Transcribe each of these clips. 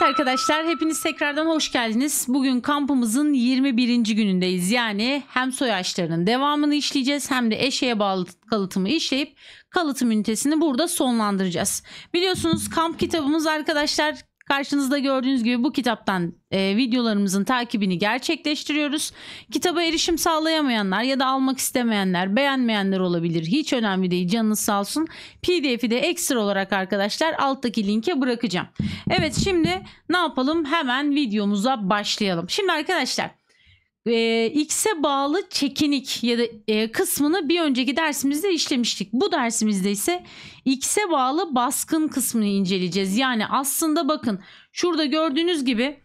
Evet arkadaşlar hepiniz tekrardan hoş geldiniz. Bugün kampımızın 21. günündeyiz. Yani hem soy ağaçlarının devamını işleyeceğiz hem de eşeğe bağlı kalıtımı işleyip kalıtım ünitesini burada sonlandıracağız. Biliyorsunuz kamp kitabımız arkadaşlar Karşınızda gördüğünüz gibi bu kitaptan e, videolarımızın takibini gerçekleştiriyoruz. Kitaba erişim sağlayamayanlar ya da almak istemeyenler, beğenmeyenler olabilir. Hiç önemli değil canınız sağ olsun. PDF'i de ekstra olarak arkadaşlar alttaki linke bırakacağım. Evet şimdi ne yapalım? Hemen videomuza başlayalım. Şimdi arkadaşlar e, x'e bağlı çekinik ya da e, kısmını bir önceki dersimizde işlemiştik. Bu dersimizde ise x'e bağlı baskın kısmını inceleyeceğiz. Yani aslında bakın şurada gördüğünüz gibi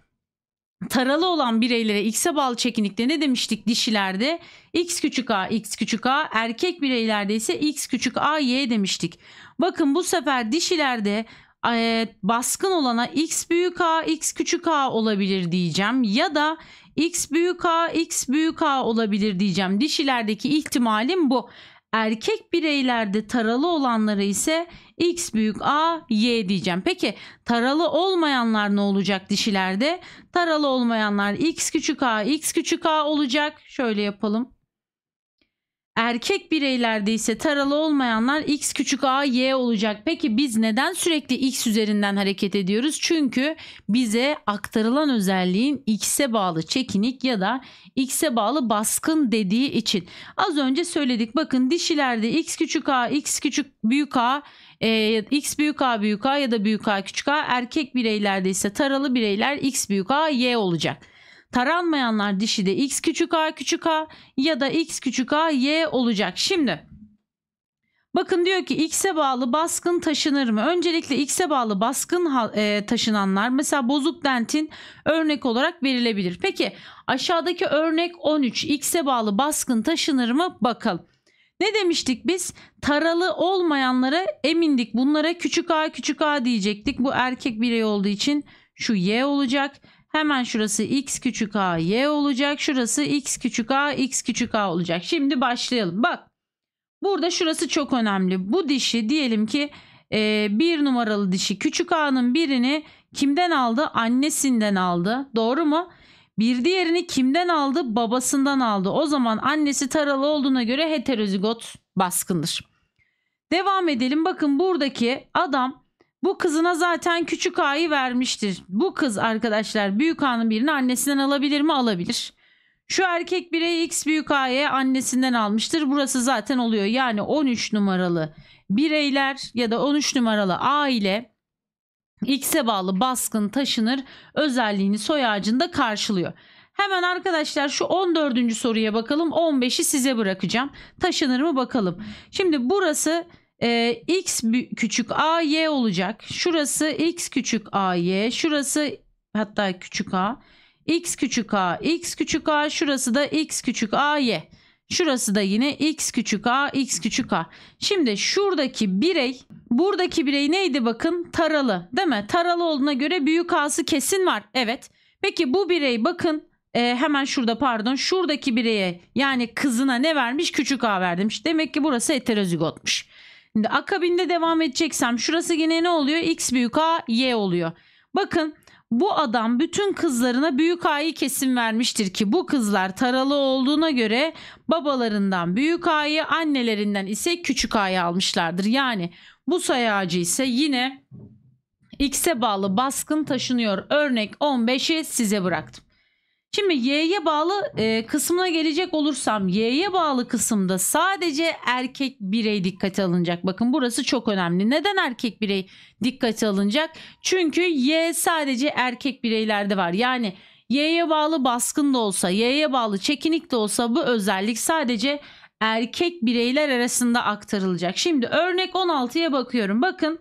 taralı olan bireylere x'e bağlı çekinikte ne demiştik dişilerde? x küçük a, x küçük a. Erkek bireylerde ise x küçük a, y demiştik. Bakın bu sefer dişilerde e, baskın olana x büyük a x küçük a olabilir diyeceğim ya da x büyük a x büyük a olabilir diyeceğim. Dişilerdeki ihtimalim bu. Erkek bireylerde taralı olanlara ise x büyük a y diyeceğim. Peki taralı olmayanlar ne olacak dişilerde? Taralı olmayanlar x küçük a x küçük a olacak. Şöyle yapalım. Erkek bireylerde ise taralı olmayanlar x küçük a y olacak. Peki biz neden sürekli x üzerinden hareket ediyoruz? Çünkü bize aktarılan özelliğin x'e bağlı çekinik ya da x'e bağlı baskın dediği için. Az önce söyledik bakın dişilerde x küçük a x küçük büyük a e, x büyük a büyük a ya da büyük a küçük a erkek bireylerde ise taralı bireyler x büyük a y olacak. Taranmayanlar dişi de x küçük a küçük a ya da x küçük a y olacak. Şimdi bakın diyor ki x'e bağlı baskın taşınır mı? Öncelikle x'e bağlı baskın e, taşınanlar mesela bozuk dentin örnek olarak verilebilir. Peki aşağıdaki örnek 13 x'e bağlı baskın taşınır mı? Bakalım. Ne demiştik biz? Taralı olmayanlara emindik. Bunlara küçük a küçük a diyecektik. Bu erkek birey olduğu için şu y olacak. Hemen şurası x küçük a y olacak. Şurası x küçük a x küçük a olacak. Şimdi başlayalım. Bak burada şurası çok önemli. Bu dişi diyelim ki e, bir numaralı dişi küçük a'nın birini kimden aldı? Annesinden aldı. Doğru mu? Bir diğerini kimden aldı? Babasından aldı. O zaman annesi taralı olduğuna göre heterozigot baskındır. Devam edelim. Bakın buradaki adam bu kızına zaten küçük A'yı vermiştir. Bu kız arkadaşlar büyük A'nın birini annesinden alabilir mi? Alabilir. Şu erkek bireyi X büyük A'ya annesinden almıştır. Burası zaten oluyor. Yani 13 numaralı bireyler ya da 13 numaralı A ile X'e bağlı baskın taşınır özelliğini soy ağacında karşılıyor. Hemen arkadaşlar şu 14. soruya bakalım. 15'i size bırakacağım. Taşınır mı bakalım. Şimdi burası e, x küçük a y olacak. Şurası x küçük a y. Şurası hatta küçük a. x küçük a x küçük a. Şurası da x küçük a y. Şurası da yine x küçük a x küçük a. Şimdi şuradaki birey buradaki birey neydi bakın taralı değil mi? Taralı olduğuna göre büyük a'sı kesin var. Evet. Peki bu birey bakın e, hemen şurada pardon şuradaki bireye yani kızına ne vermiş küçük a vermiş. Demek ki burası heterozigotmuş. Şimdi akabinde devam edeceksem şurası yine ne oluyor? X büyük A, Y oluyor. Bakın bu adam bütün kızlarına büyük A'yı kesin vermiştir ki bu kızlar taralı olduğuna göre babalarından büyük A'yı annelerinden ise küçük A'yı almışlardır. Yani bu sayacı ise yine X'e bağlı baskın taşınıyor. Örnek 15'i size bıraktım. Şimdi y'ye bağlı e, kısmına gelecek olursam y'ye bağlı kısımda sadece erkek birey dikkate alınacak. Bakın burası çok önemli. Neden erkek birey dikkate alınacak? Çünkü y sadece erkek bireylerde var. Yani y'ye bağlı baskın da olsa, y'ye bağlı çekinik de olsa bu özellik sadece erkek bireyler arasında aktarılacak. Şimdi örnek 16'ya bakıyorum. Bakın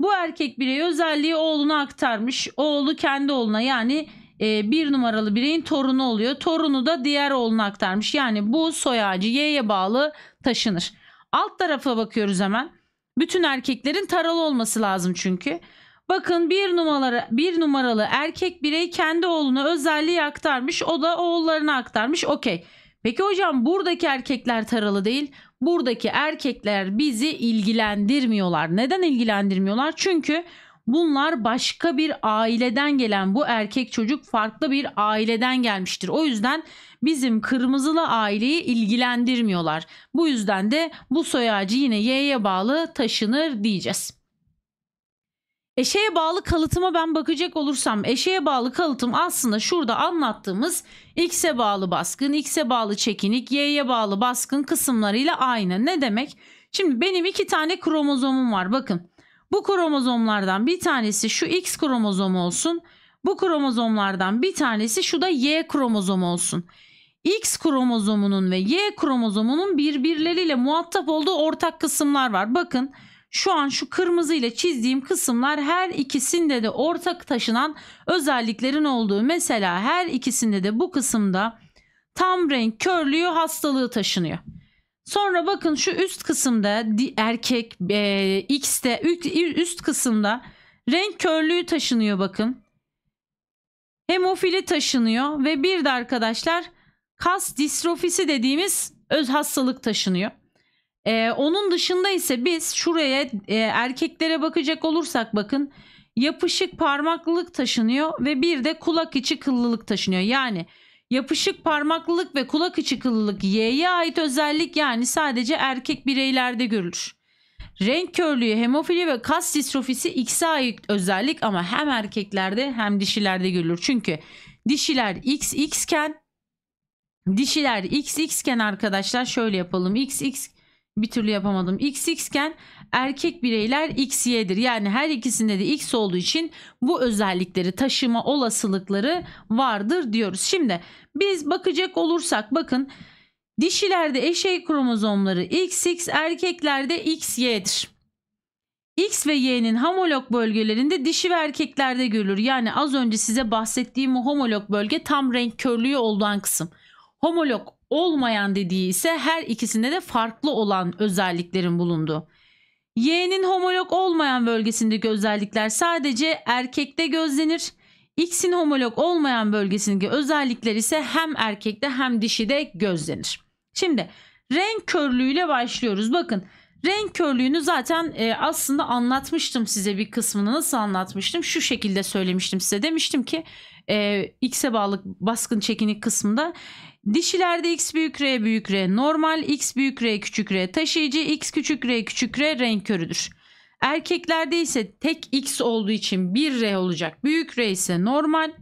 bu erkek birey özelliği oğluna aktarmış. Oğlu kendi oğluna yani e, bir numaralı bireyin torunu oluyor. Torunu da diğer oğluna aktarmış. Yani bu soy ağacı Y'ye bağlı taşınır. Alt tarafa bakıyoruz hemen. Bütün erkeklerin taralı olması lazım çünkü. Bakın bir numaralı, bir numaralı erkek birey kendi oğluna özelliği aktarmış. O da oğullarına aktarmış. Okey. Peki hocam buradaki erkekler taralı değil. Buradaki erkekler bizi ilgilendirmiyorlar. Neden ilgilendirmiyorlar? Çünkü Bunlar başka bir aileden gelen bu erkek çocuk farklı bir aileden gelmiştir. O yüzden bizim kırmızılı aileyi ilgilendirmiyorlar. Bu yüzden de bu soy ağacı yine Y'ye bağlı taşınır diyeceğiz. Eşeğe bağlı kalıtıma ben bakacak olursam eşeğe bağlı kalıtım aslında şurada anlattığımız X'e bağlı baskın, X'e bağlı çekinik, Y'ye bağlı baskın kısımlarıyla aynı. Ne demek? Şimdi benim iki tane kromozomum var bakın. Bu kromozomlardan bir tanesi şu X kromozomu olsun. Bu kromozomlardan bir tanesi şu da Y kromozomu olsun. X kromozomunun ve Y kromozomunun birbirleriyle muhatap olduğu ortak kısımlar var. Bakın şu an şu kırmızı ile çizdiğim kısımlar her ikisinde de ortak taşınan özelliklerin olduğu. Mesela her ikisinde de bu kısımda tam renk körlüğü hastalığı taşınıyor. Sonra bakın şu üst kısımda erkek e, X'te üst kısımda renk körlüğü taşınıyor bakın. Hemofili taşınıyor ve bir de arkadaşlar kas distrofisi dediğimiz öz hastalık taşınıyor. Ee, onun dışında ise biz şuraya e, erkeklere bakacak olursak bakın yapışık parmaklılık taşınıyor ve bir de kulak içi kıllılık taşınıyor. Yani Yapışık parmaklılık ve kulak içi kıllılık Y'ye ait özellik yani sadece erkek bireylerde görülür. Renk körlüğü, hemofili ve kas distrofisi X'e ait özellik ama hem erkeklerde hem dişilerde görülür. Çünkü dişiler XX iken dişiler XX iken arkadaşlar şöyle yapalım. XX bir türlü yapamadım. XX iken erkek bireyler XY'dir. Yani her ikisinde de X olduğu için bu özellikleri taşıma olasılıkları vardır diyoruz. Şimdi biz bakacak olursak bakın dişilerde eşey kromozomları XX erkeklerde XY'dir. X ve Y'nin homolog bölgelerinde dişi ve erkeklerde görülür. Yani az önce size bahsettiğim o homolog bölge tam renk körlüğü olan kısım. Homolog olmayan dediği ise her ikisinde de farklı olan özelliklerin bulundu. Y'nin homolog olmayan bölgesindeki özellikler sadece erkekte gözlenir. X'in homolog olmayan bölgesindeki özellikler ise hem erkekte hem dişide gözlenir. Şimdi renk körlüğüyle başlıyoruz. Bakın renk körlüğünü zaten e, aslında anlatmıştım size bir kısmını nasıl anlatmıştım? Şu şekilde söylemiştim size demiştim ki e, X'e bağlı baskın çekinik kısmında Dişilerde x büyük r büyük r normal, x büyük r küçük r taşıyıcı, x küçük r küçük r renk körüdür. Erkeklerde ise tek x olduğu için 1 r olacak. Büyük r ise normal,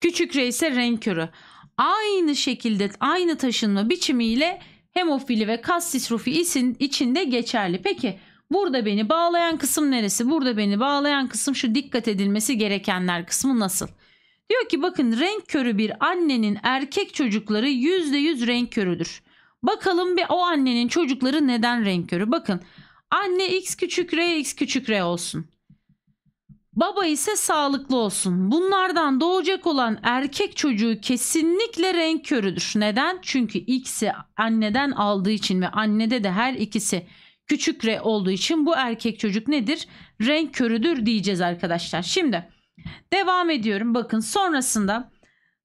küçük r ise renk körü. Aynı şekilde aynı taşınma biçimiyle hemofili ve kassisrufi isim içinde geçerli. Peki burada beni bağlayan kısım neresi? Burada beni bağlayan kısım şu dikkat edilmesi gerekenler kısmı nasıl? Diyor ki bakın renk körü bir annenin erkek çocukları %100 renk körüdür. Bakalım bir o annenin çocukları neden renk körü? Bakın anne x küçük r x küçük r olsun. Baba ise sağlıklı olsun. Bunlardan doğacak olan erkek çocuğu kesinlikle renk körüdür. Neden? Çünkü x'i anneden aldığı için ve annede de her ikisi küçük r olduğu için bu erkek çocuk nedir? Renk körüdür diyeceğiz arkadaşlar. Şimdi Devam ediyorum. Bakın sonrasında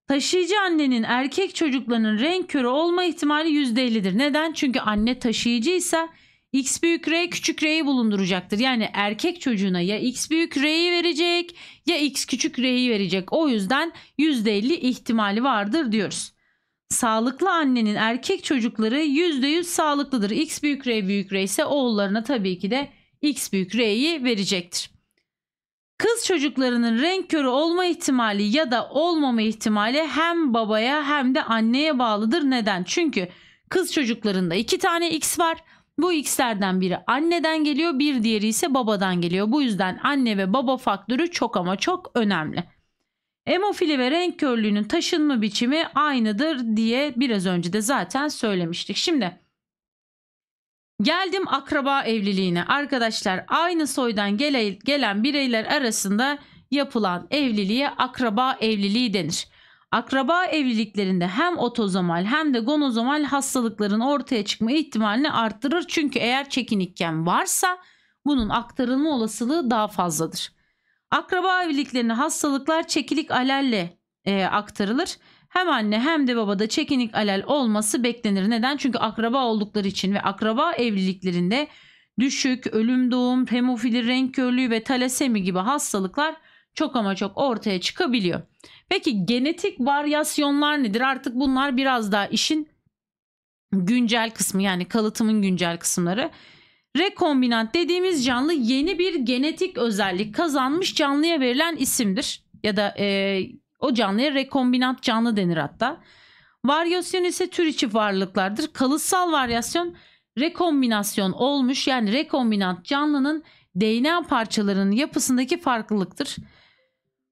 taşıyıcı annenin erkek çocuklarının renk körü olma ihtimali %50'dir. Neden? Çünkü anne taşıyıcıysa X büyük R küçük R'yi bulunduracaktır. Yani erkek çocuğuna ya X büyük R'yi verecek ya X küçük R'yi verecek. O yüzden %50 ihtimali vardır diyoruz. Sağlıklı annenin erkek çocukları %100 sağlıklıdır. X büyük R büyük R ise oğullarına tabii ki de X büyük R'yi verecektir. Kız çocuklarının renk körü olma ihtimali ya da olmama ihtimali hem babaya hem de anneye bağlıdır. Neden? Çünkü kız çocuklarında iki tane X var. Bu X'lerden biri anneden geliyor, bir diğeri ise babadan geliyor. Bu yüzden anne ve baba faktörü çok ama çok önemli. Emofili ve renk körlüğünün taşınma biçimi aynıdır diye biraz önce de zaten söylemiştik. Şimdi Geldim akraba evliliğine. Arkadaşlar aynı soydan gele, gelen bireyler arasında yapılan evliliğe akraba evliliği denir. Akraba evliliklerinde hem otozomal hem de gonozomal hastalıkların ortaya çıkma ihtimalini arttırır. Çünkü eğer çekinikken varsa bunun aktarılma olasılığı daha fazladır. Akraba evliliklerinde hastalıklar çekilik alerle e, aktarılır hem anne hem de babada çekinik alel olması beklenir. Neden? Çünkü akraba oldukları için ve akraba evliliklerinde düşük, ölüm doğum, hemofili, renk körlüğü ve talasemi gibi hastalıklar çok ama çok ortaya çıkabiliyor. Peki genetik varyasyonlar nedir? Artık bunlar biraz daha işin güncel kısmı yani kalıtımın güncel kısımları. Rekombinant dediğimiz canlı yeni bir genetik özellik kazanmış canlıya verilen isimdir ya da e, o canlıya rekombinant canlı denir hatta. Varyasyon ise tür içi varlıklardır. Kalıtsal varyasyon rekombinasyon olmuş yani rekombinant canlının DNA parçalarının yapısındaki farklılıktır.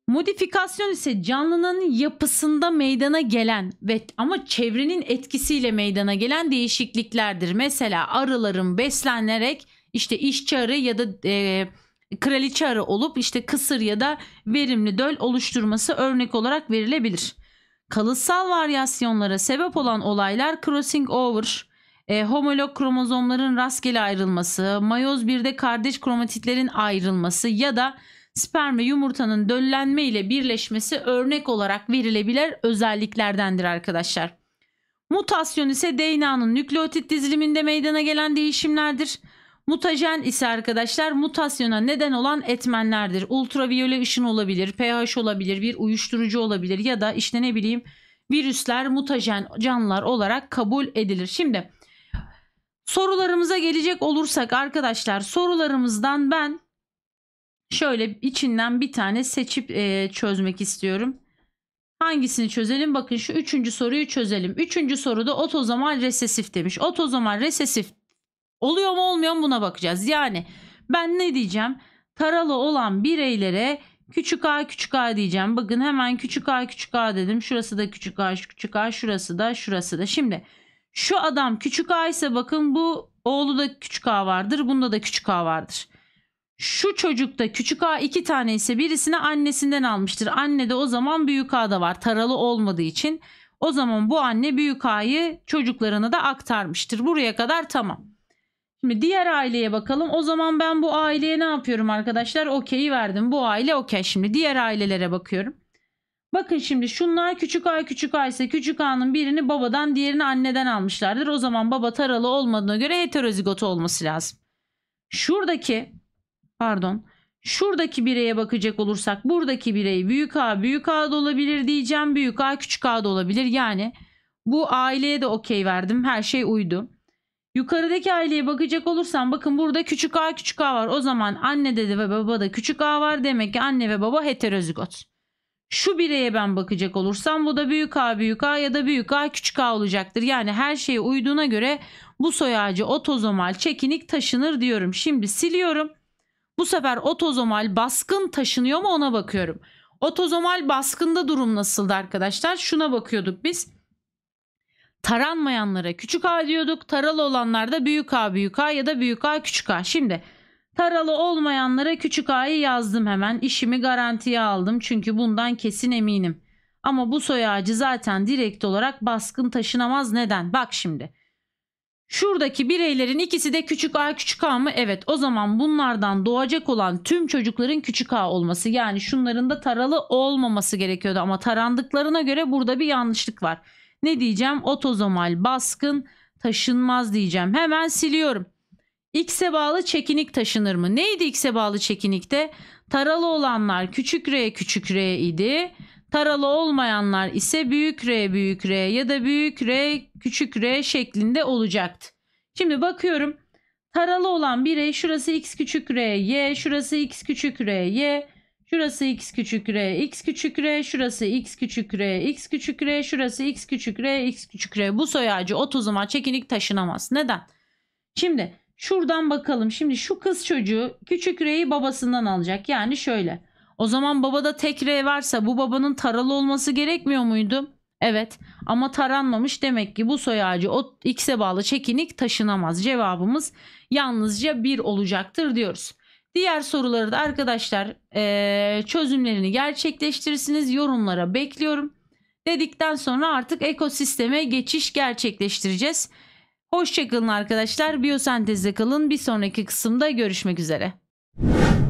Modifikasyon ise canlının yapısında meydana gelen ve ama çevrenin etkisiyle meydana gelen değişikliklerdir. Mesela arıların beslenerek işte işçi arı ya da e, kraliçe arı olup işte kısır ya da verimli döl oluşturması örnek olarak verilebilir. Kalıtsal varyasyonlara sebep olan olaylar crossing over, e, homolog kromozomların rastgele ayrılması, mayoz birde kardeş kromatitlerin ayrılması ya da sperm ve yumurtanın döllenme ile birleşmesi örnek olarak verilebilir özelliklerdendir arkadaşlar. Mutasyon ise DNA'nın nükleotit diziliminde meydana gelen değişimlerdir. Mutajen ise arkadaşlar mutasyona neden olan etmenlerdir. Ultraviyole ışın olabilir, pH olabilir, bir uyuşturucu olabilir ya da işte ne bileyim virüsler mutajen canlılar olarak kabul edilir. Şimdi sorularımıza gelecek olursak arkadaşlar sorularımızdan ben şöyle içinden bir tane seçip e, çözmek istiyorum. Hangisini çözelim? Bakın şu üçüncü soruyu çözelim. Üçüncü soruda otozomal resesif demiş. Otozomal resesif Oluyor mu olmuyor mu buna bakacağız. Yani ben ne diyeceğim? Taralı olan bireylere küçük a küçük a diyeceğim. Bakın hemen küçük a küçük a dedim. Şurası da küçük a küçük a şurası da şurası da. Şimdi şu adam küçük a ise bakın bu oğlu da küçük a vardır. Bunda da küçük a vardır. Şu çocukta küçük a iki tane ise birisini annesinden almıştır. Anne de o zaman büyük a da var taralı olmadığı için. O zaman bu anne büyük a'yı çocuklarına da aktarmıştır. Buraya kadar tamam. Şimdi diğer aileye bakalım. O zaman ben bu aileye ne yapıyorum arkadaşlar? Okey'i verdim. Bu aile okey. Şimdi diğer ailelere bakıyorum. Bakın şimdi şunlar küçük ay küçük ay ise küçük A'nın birini babadan diğerini anneden almışlardır. O zaman baba taralı olmadığına göre heterozigot olması lazım. Şuradaki pardon şuradaki bireye bakacak olursak buradaki birey büyük A büyük A da olabilir diyeceğim. Büyük A küçük A da olabilir. Yani bu aileye de okey verdim. Her şey uydu. Yukarıdaki aileye bakacak olursam bakın burada küçük a küçük a var. O zaman anne dedi ve baba da küçük a var. Demek ki anne ve baba heterozigot. Şu bireye ben bakacak olursam bu da büyük a büyük a ya da büyük a küçük a olacaktır. Yani her şeye uyduğuna göre bu soy ağacı otozomal çekinik taşınır diyorum. Şimdi siliyorum. Bu sefer otozomal baskın taşınıyor mu ona bakıyorum. Otozomal baskında durum nasıldı arkadaşlar? Şuna bakıyorduk biz taranmayanlara küçük a diyorduk. Taralı olanlar da büyük a büyük a ya da büyük a küçük a. Şimdi taralı olmayanlara küçük a'yı yazdım hemen. İşimi garantiye aldım çünkü bundan kesin eminim. Ama bu soy ağacı zaten direkt olarak baskın taşınamaz. Neden? Bak şimdi. Şuradaki bireylerin ikisi de küçük a küçük a mı? Evet o zaman bunlardan doğacak olan tüm çocukların küçük a olması yani şunların da taralı olmaması gerekiyordu ama tarandıklarına göre burada bir yanlışlık var. Ne diyeceğim? Otozomal baskın taşınmaz diyeceğim. Hemen siliyorum. X'e bağlı çekinik taşınır mı? Neydi X'e bağlı çekinikte? Taralı olanlar küçük R küçük R idi. Taralı olmayanlar ise büyük R büyük R ya da büyük R küçük R şeklinde olacaktı. Şimdi bakıyorum. Taralı olan birey, şurası X küçük R Y şurası X küçük R Y Şurası x küçük r, x küçük r, şurası x küçük r, x küçük r, şurası x küçük r, x küçük r. Bu soy ağacı zaman çekinik taşınamaz. Neden? Şimdi şuradan bakalım. Şimdi şu kız çocuğu küçük r'yi babasından alacak. Yani şöyle. O zaman babada tek r varsa bu babanın taralı olması gerekmiyor muydu? Evet ama taranmamış demek ki bu soy ağacı o x'e bağlı çekinik taşınamaz. Cevabımız yalnızca 1 olacaktır diyoruz. Diğer soruları da arkadaşlar e, çözümlerini gerçekleştirirsiniz. Yorumlara bekliyorum. Dedikten sonra artık ekosisteme geçiş gerçekleştireceğiz. Hoşçakalın arkadaşlar. Biyosentezde kalın. Bir sonraki kısımda görüşmek üzere.